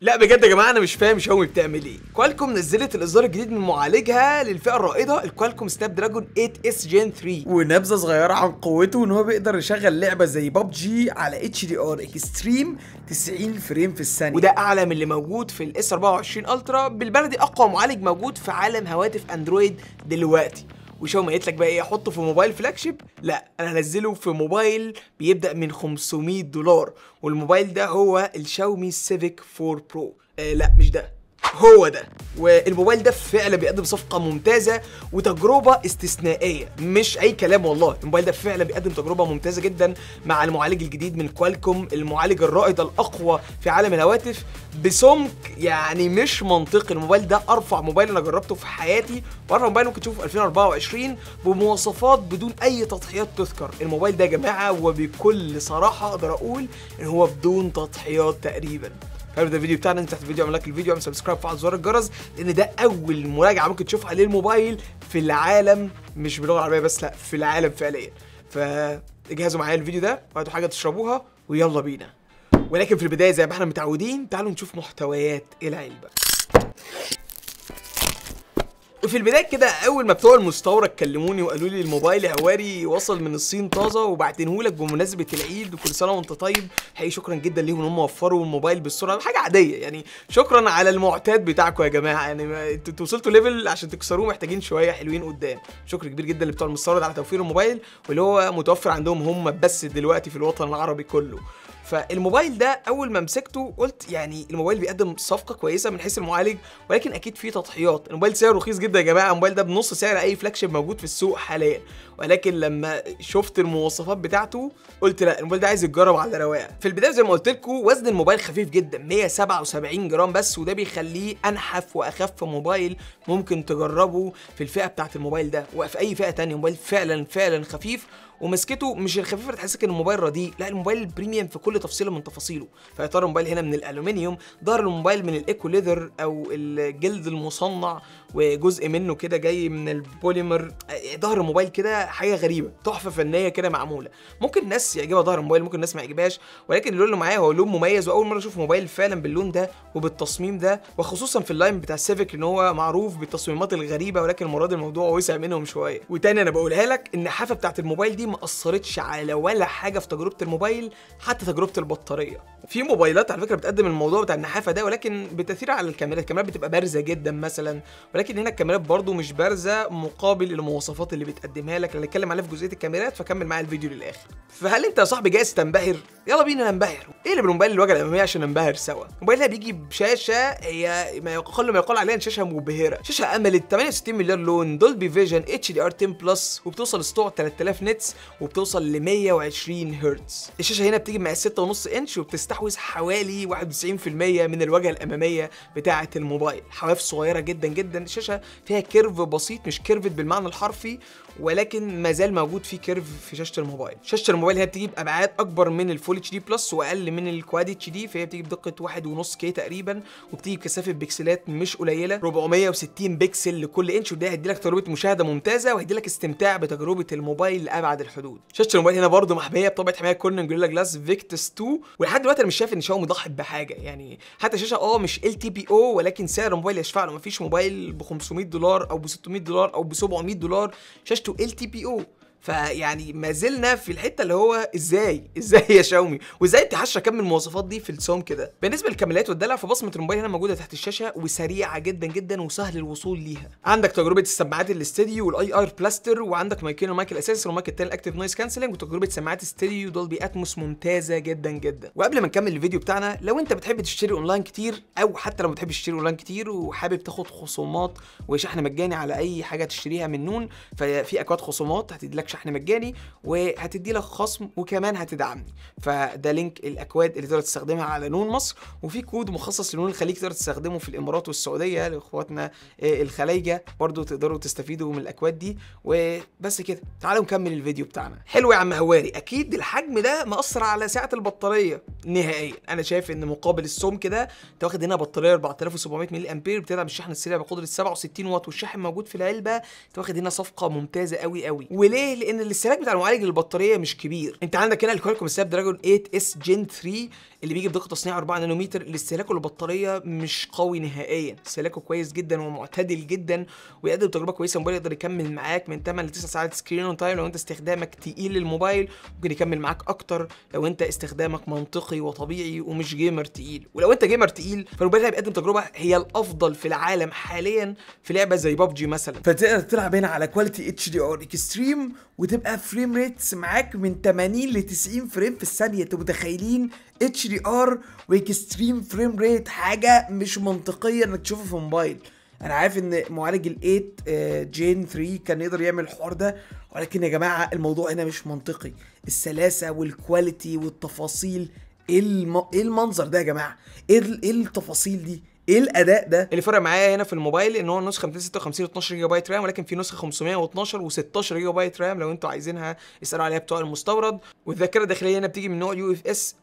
لا بجد يا جماعه انا مش فاهم شاومي بتعمل ايه كوالكوم نزلت الاصدار الجديد من معالجها للفئه الرائده الكوالكوم سناب دراجون 8 اس جين 3 ونبذه صغيره عن قوته ان هو بيقدر يشغل لعبه زي ببجي على اتش دي ار اكستريم 90 فريم في الثانيه وده اعلى من اللي موجود في الاس 24 الترا بالبلدي اقوى معالج موجود في عالم هواتف اندرويد دلوقتي وشاومي قالت لك بقى ايه احطه في موبايل فلاج شيب لا انا هنزله في موبايل بيبدا من 500 دولار والموبايل ده هو الشاومي سيفيك 4 برو آه لا مش ده هو ده والموبايل ده فعلا بيقدم صفقة ممتازة وتجربة استثنائية مش أي كلام والله الموبايل ده فعلا بيقدم تجربة ممتازة جدا مع المعالج الجديد من كوالكوم المعالج الرائد الأقوى في عالم الهواتف بسمك يعني مش منطقي الموبايل ده أرفع موبايل أنا جربته في حياتي وأرفع موبايل ممكن تشوفه في 2024 بمواصفات بدون أي تضحيات تذكر الموبايل ده يا جماعة وبكل صراحة أقدر أقول إن هو بدون تضحيات تقريبا ده الفيديو بتاعنا انزل تحت الفيديو اعمل لايك للفيديو اعمل سبسكرايب فعل زرار الجرس لان ده اول مراجعه ممكن تشوفها للموبايل في العالم مش باللغه العربيه بس لا في العالم فعليا فاجهزوا معايا الفيديو ده وهاتوا حاجه تشربوها ويلا بينا ولكن في البدايه زي ما احنا متعودين تعالوا نشوف محتويات العلبه وفي البدايه كده اول ما بتوع المستورد كلموني وقالوا لي الموبايل عواري وصل من الصين طازه لك بمناسبه العيد وكل سنه وانت طيب حقيقي شكرا جدا ليهم ان هم وفروا الموبايل بالسرعه حاجه عاديه يعني شكرا على المعتاد بتاعكم يا جماعه يعني انتوا وصلتوا ليفل عشان تكسروه محتاجين شويه حلوين قدام شكر كبير جدا لبتوع المستورد على توفير الموبايل واللي هو متوفر عندهم هم بس دلوقتي في الوطن العربي كله فالموبايل ده اول ما مسكته قلت يعني الموبايل بيقدم صفقه كويسه من حيث المعالج ولكن اكيد فيه تضحيات الموبايل سعره رخيص جدا يا جماعه الموبايل ده بنص سعر اي فلاج موجود في السوق حاليا ولكن لما شفت المواصفات بتاعته قلت لا الموبايل ده عايز يتجرب على رواقه في البدايه زي ما قلت لكم وزن الموبايل خفيف جدا 177 جرام بس وده بيخليه انحف واخف موبايل ممكن تجربه في الفئه بتاعه الموبايل ده وفي اي فئه تانية موبايل فعلا فعلا خفيف ومسكته مش الخفيفه اللي تحسسك ان الموبايل رديء لا الموبايل بريميوم في كل تفصيله من تفاصيله فاطار الموبايل هنا من الالومنيوم ظهر الموبايل من الايكو ليذر او الجلد المصنع وجزء منه كده جاي من البوليمر ظهر آه، الموبايل كده حاجه غريبه تحفه فنيه كده معموله ممكن الناس يعجبها ظهر الموبايل ممكن الناس ما يعجبهاش ولكن اللون اللي معايا هو لون مميز واول مره اشوف موبايل فعلا باللون ده وبالتصميم ده وخصوصا في اللاين بتاع سيفيك ان هو معروف بالتصميمات الغريبه ولكن دي الموضوع وسع منهم شويه وتاني انا بقولها لك ان الحافه بتاعت الموبايل دي ما اثرتش على ولا حاجه في تجربه الموبايل حتى تجربه البطاريه في موبايلات على فكره بتقدم الموضوع بتاع النحافه ده ولكن بتاثير على الكاميرات الكاميرات بتبقى بارزه جدا مثلا ولكن هنا الكاميرات برضو مش بارزه مقابل المواصفات اللي بتقدمها لك احنا هنتكلم عليه في جزئيه الكاميرات فكمل معايا الفيديو للاخر فهل انت يا صاحبي جاهز تنبهر يلا بينا ننبهر ايه اللي بالموبايل الواجهه الاماميه عشان ننبهر سوا الموبايل ده بيجي بشاشه هي ما يقل ما يقال عليها شاشه مبهره شاشه امل 68 مليار لون دولبي فيجن اتش دي ار 10 بلس وبتوصل لسطوع 3000 نتس وبتوصل ل 120 هرتز الشاشه هنا بتيجي مع 6.5 انش وبتستحوذ حوالي 91% من الواجهه الاماميه بتاعه الموبايل حواف صغيره جدا جدا الشاشه فيها كيرف بسيط مش كيرفت بالمعنى الحرفي ولكن ما زال موجود فيه كيرف في شاشه الموبايل شاشه الموبايل هي بتيجي بابعاد اكبر من الفول اتش دي بلس واقل من الكواد اتش دي فهي بتيجي بدقه 1.5 كي تقريبا وبتيجي بكثافه بكسلات مش قليله 460 بكسل لكل انش وده هيدي لك تجربه مشاهده ممتازه وهيدي لك استمتاع بتجربه الموبايل لابعد الحدود شاشه الموبايل هنا برضه محميه بطبعه حمايه كورنينج جوريلا جلاس فيكتس 2 ولحد دلوقتي انا مش شايف ان شاومي ضحت بحاجه يعني حتى شاشه اه مش ال تي بي او ولكن سعر الموبايل يشفع له مفيش موبايل ب 500 دولار او ب 600 دولار او ب 700 دولار شاشته ال تي بي IPO فيعني ما زلنا في الحته اللي هو ازاي ازاي يا شاومي وازاي تحشى كم المواصفات دي في السوم كده بالنسبه للكاميرات والدلع فبصمه الموبايل هنا موجوده تحت الشاشه وسريعه جدا جدا وسهل الوصول ليها عندك تجربه السماعات الاستديو والاي ار بلاستر وعندك مايكين ومايك الاساسي ومايك التاني اكتف نويز كانسلنج وتجربه سماعات استديو دولبي اتموس ممتازه جدا جدا وقبل ما نكمل الفيديو بتاعنا لو انت بتحب تشتري اونلاين كتير او حتى لو ما بتحبش تشتري اونلاين كتير وحابب تاخد خصومات وشحن مجاني على اي حاجه تشتريها من نون ففي اكواد خصومات هتديلك شحن مجاني وهتدي لك خصم وكمان هتدعمني فده لينك الاكواد اللي تقدر تستخدمها على نون مصر وفي كود مخصص لنون الخليج تقدر تستخدمه في الامارات والسعوديه لاخواتنا آه، الخلايجه برضو تقدروا تستفيدوا من الاكواد دي وبس كده تعالوا نكمل الفيديو بتاعنا حلو يا عم هواري اكيد الحجم ده مأثر على سعه البطاريه نهائيا انا شايف ان مقابل السمك ده انت واخد هنا بطاريه 4700 ملي امبير بتدعم الشحن السريع بقدره 67 واط والشاحن موجود في العلبه انت واخد هنا صفقه ممتازه قوي قوي وليه لان الاستهلاك بتاع المعالج للبطاريه مش كبير انت عندك هنا الكوالكوم سناب دراجون 8 اس جين 3 اللي بيجي بدقه تصنيع 4 نانومتر الاستهلاك استهلاكه للبطاريه مش قوي نهائيا استهلاكه كويس جدا ومعتدل جدا ويقدم تجربه كويسه الموبايل يقدر يكمل معاك من 8 ل 9 ساعات سكرين اون تايم لو انت استخدامك تقيل للموبايل ممكن يكمل معاك اكتر لو انت استخدامك منطقي وطبيعي ومش جيمر تقيل ولو انت جيمر تقيل فالموبايل ده بيقدم تجربه هي الافضل في العالم حاليا في لعبه زي ببجي مثلا فتقدر تلعب هنا على كواليتي اتش دي ار اكستريم وتبقى فريم ريتس معاك من 80 ل 90 فريم في الثانيه انتوا متخيلين اتش دي ار واكستريم فريم ريت حاجه مش منطقيه انك تشوفها في موبايل انا عارف ان معالج ال8 جين 3 كان يقدر يعمل الحوار ده ولكن يا جماعه الموضوع هنا مش منطقي السلاسه والكواليتي والتفاصيل إيه, ايه المنظر ده يا جماعه ايه, إيه التفاصيل دي ايه الاداء ده اللي فرق معايا هنا في الموبايل ان هو نسخه 256 و12 جيجا بايت رام ولكن في نسخه 512 و16 جيجا بايت رام لو انتوا عايزينها اسالوا عليها بتوع المستورد والذاكره الداخليه هنا بتيجي من نوع يو اف اس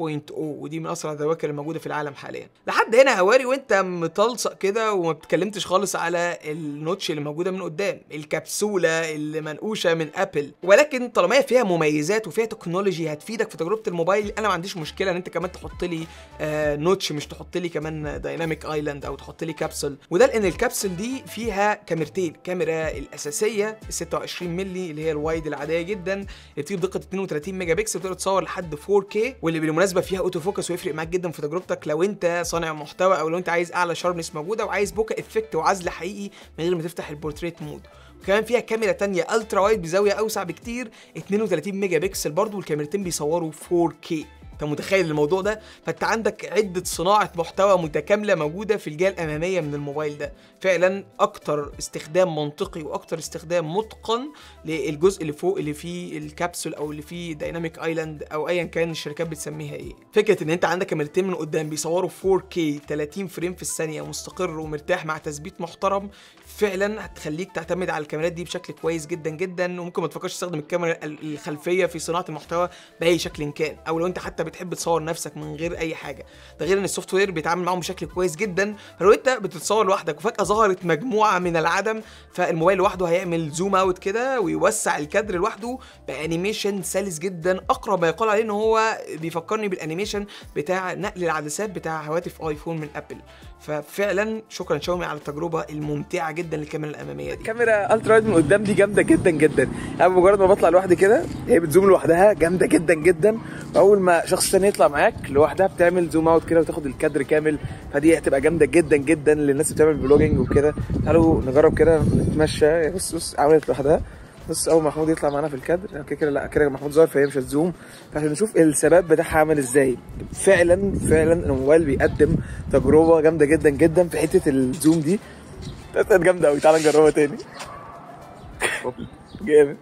4.0 ودي من اسرع الذواكر الموجوده في العالم حاليا لحد هنا هواري وانت متلصق كده وما بتكلمتش خالص على النوتش اللي موجوده من قدام الكبسوله اللي منقوشه من ابل ولكن طالما هي فيها مميزات وفيها تكنولوجي هتفيدك في تجربه الموبايل انا ما عنديش مشكله ان انت كمان تحط لي آه نوتش مش تحط لي كمان دايناميك ايلاند او تحط لي كبسول وده لان الكبسول دي فيها كاميرتين كاميرا الاساسيه ال 26 مللي اللي هي الوايد العاديه جدا بتيجي بدقه 32 ميجا بكسل تقدر تصور لحد 4K واللي بالمناسبه فيها اوتو فوكس ويفرق معاك جدا في تجربتك لو انت صانع محتوى او لو انت عايز اعلى شاربنس موجوده وعايز بوكا افكت وعزل حقيقي من غير ما تفتح البورتريت مود وكمان فيها كاميرا تانية الترا وايد بزاويه اوسع بكتير 32 ميجا بكسل برضه والكاميرتين بيصوروا 4K انت متخيل الموضوع ده فانت عندك عده صناعه محتوى متكامله موجوده في الجهه الاماميه من الموبايل ده فعلا اكتر استخدام منطقي واكتر استخدام متقن للجزء اللي فوق اللي فيه الكبسول او اللي فيه دايناميك ايلاند او ايا كان الشركات بتسميها ايه فكره ان انت عندك كاميرتين من قدام بيصوروا 4K 30 فريم في الثانيه مستقر ومرتاح مع تثبيت محترم فعلا هتخليك تعتمد على الكاميرات دي بشكل كويس جدا جدا وممكن ما تفكرش تستخدم الكاميرا الخلفيه في صناعه المحتوى باي شكل كان او لو انت حتى بتحب تصور نفسك من غير اي حاجه ده غير ان السوفت وير بيتعامل معاهم بشكل كويس جدا فلو انت بتتصور لوحدك وفجاه ظهرت مجموعه من العدم فالموبايل لوحده هيعمل زوم اوت كده ويوسع الكادر لوحده بانيميشن سلس جدا اقرب ما يقال عليه ان هو بيفكرني بالانيميشن بتاع نقل العدسات بتاع هواتف ايفون من ابل ففعلا شكرا شاومي على التجربه الممتعه جدا للكاميرا الاماميه دي الكاميرا الترا وايد من قدام دي جامده جدا جدا انا مجرد ما بطلع لوحدي كده هي بتزوم لوحدها جامده جدا جدا اول ما شخص تاني يطلع معاك لوحدها بتعمل زوم اوت كده وتاخد الكادر كامل فدي هتبقى جامده جدا جدا للناس اللي بتعمل فلوجنج وكده تعالوا نجرب كده نتمشى بص بص عملت لوحدها بص اول ما محمود يطلع معانا في الكادر كده كده لا كده محمود ظاهر فهي مش هتزوم فعشان نشوف السباب بتاعها عامل ازاي فعلا فعلا الموبايل بيقدم تجربه جامده جدا جدا في حته الزوم دي كانت جامده قوي تعالى نجربها تاني جامد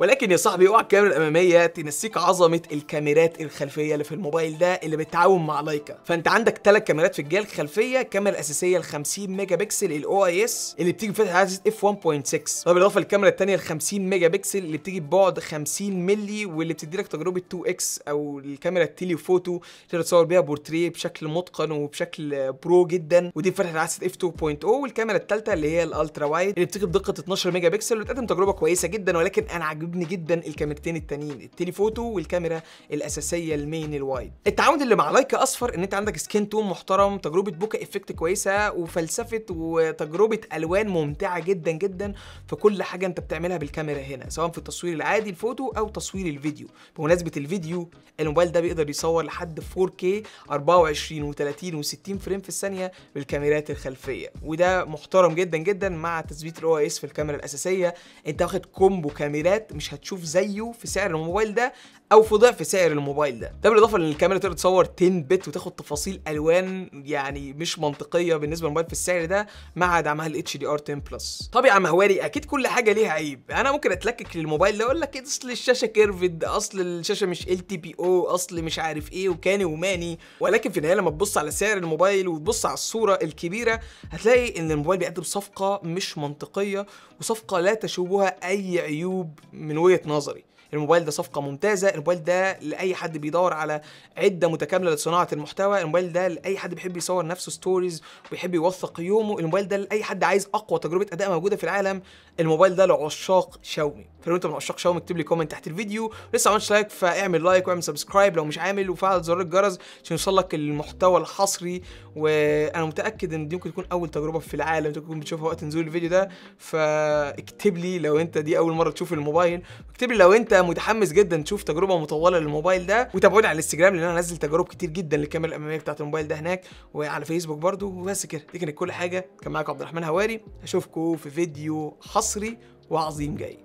ولكن يا صاحبي اوعى الكاميرا الاماميه تنسيك عظمه الكاميرات الخلفيه اللي في الموبايل ده اللي بتتعاون مع لايكا فانت عندك ثلاث كاميرات في الجهه الخلفيه الكاميرا الاساسيه ال 50 ميجا بكسل الاو اي اس اللي بتيجي بفتحه عدسه اف 1.6 وبالاضافه للكاميرا الثانيه ال 50 ميجا بكسل اللي بتيجي ببعد 50 مللي واللي بتدي لك تجربه 2 اكس او الكاميرا التيلي فوتو تقدر تصور بيها بورتريه بشكل متقن وبشكل برو جدا ودي بفتحه عدسه اف 2.0 والكاميرا الثالثه اللي هي الالترا وايد اللي بتيجي بدقه 12 ميجا بكسل وتقدم تجربه كويسه جدا ولكن انا عجب عاجبني جدا الكاميرتين التانيين التليفوتو والكاميرا الاساسيه المين الوايد التعاون اللي مع لايكا اصفر ان انت عندك سكين تون محترم تجربه بوكا افكت كويسه وفلسفه وتجربه الوان ممتعه جدا جدا في كل حاجه انت بتعملها بالكاميرا هنا سواء في التصوير العادي الفوتو او تصوير الفيديو بمناسبه الفيديو الموبايل ده بيقدر يصور لحد 4K 24 و30 و60 فريم في الثانيه بالكاميرات الخلفيه وده محترم جدا جدا مع تثبيت الاو اس في الكاميرا الاساسيه انت واخد كومبو كاميرات مش هتشوف زيه في سعر الموبايل ده او في ضعف سعر الموبايل ده ده بالاضافه لان الكاميرا تقدر تصور 10 بت وتاخد تفاصيل الوان يعني مش منطقيه بالنسبه للموبايل في السعر ده مع دعمها الاتش دي ار 10 بلس طب يا عم هواري اكيد كل حاجه ليها عيب انا ممكن اتلكك للموبايل ده اقول لك اصل الشاشه كيرفد اصل الشاشه مش ال تي بي او اصل مش عارف ايه وكاني وماني ولكن في النهايه لما تبص على سعر الموبايل وتبص على الصوره الكبيره هتلاقي ان الموبايل بيقدم صفقه مش منطقيه وصفقه لا تشوبها اي عيوب من وجهه نظري الموبايل ده صفقه ممتازه الموبايل ده لاي حد بيدور على عده متكامله لصناعه المحتوى الموبايل ده لاي حد بيحب يصور نفسه ستوريز ويحب يوثق يومه الموبايل ده لاي حد عايز اقوى تجربه اداء موجوده في العالم الموبايل ده لعشاق شاومي فلو انت من عشاق شاومي اكتب لي كومنت تحت الفيديو لسه ما عملتش لايك فاعمل لايك واعمل سبسكرايب لو مش عامل وفعل زر الجرس عشان يوصلك المحتوى الحصري وانا متاكد ان دي ممكن تكون اول تجربه في العالم تكون بتشوفها وقت نزول الفيديو ده فاكتب لي لو انت دي اول مره تشوف الموبايل اكتب لي لو انت متحمس جدا تشوف تجربه مطوله للموبايل ده وتابعوني على الانستجرام لان انا نزل تجارب كتير جدا للكاميرا الاماميه بتاعه الموبايل ده هناك وعلى فيسبوك برده وبس كده دي كانت كل حاجه كان معاكم عبد الرحمن هواري اشوفكم في فيديو حصري وعظيم جاي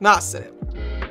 مع السلامه